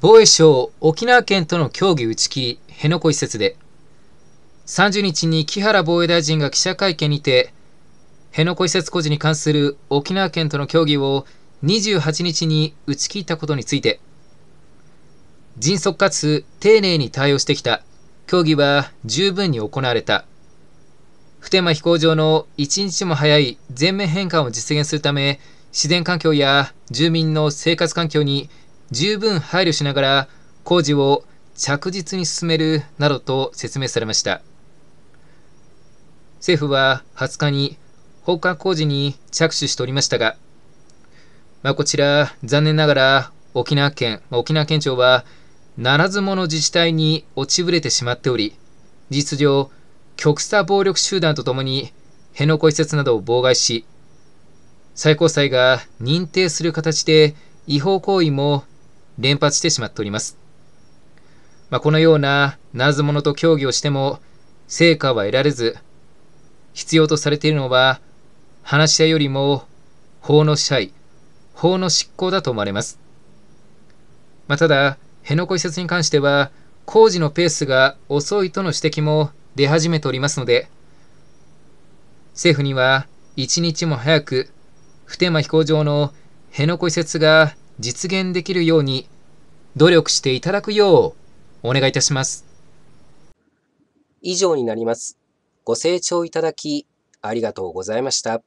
防衛省沖縄県との協議打ち切り辺野古移設で30日に木原防衛大臣が記者会見にて辺野古移設工事に関する沖縄県との協議を28日に打ち切ったことについて迅速かつ丁寧に対応してきた協議は十分に行われた普天間飛行場の一日も早い全面返還を実現するため自然環境や住民の生活環境に十分配慮しながら工事を着実に進めるなどと説明されました政府は20日に放火工事に着手しておりましたが、まあ、こちら残念ながら沖縄県、まあ、沖縄県庁はならず者自治体に落ちぶれてしまっており実情極左暴力集団とともに辺野古移設などを妨害し最高裁が認定する形で違法行為も連発してしまっております。まあ、このような謎物と協議をしても成果は得られず、必要とされているのは、話し合いよりも法の支配、法の執行だと思われます。まあ、ただ、辺野古移設に関しては、工事のペースが遅いとの指摘も出始めておりますので、政府には一日も早く普天間飛行場の辺野古移設が実現できるように努力していただくようお願いいたします。以上になります。ご清聴いただきありがとうございました。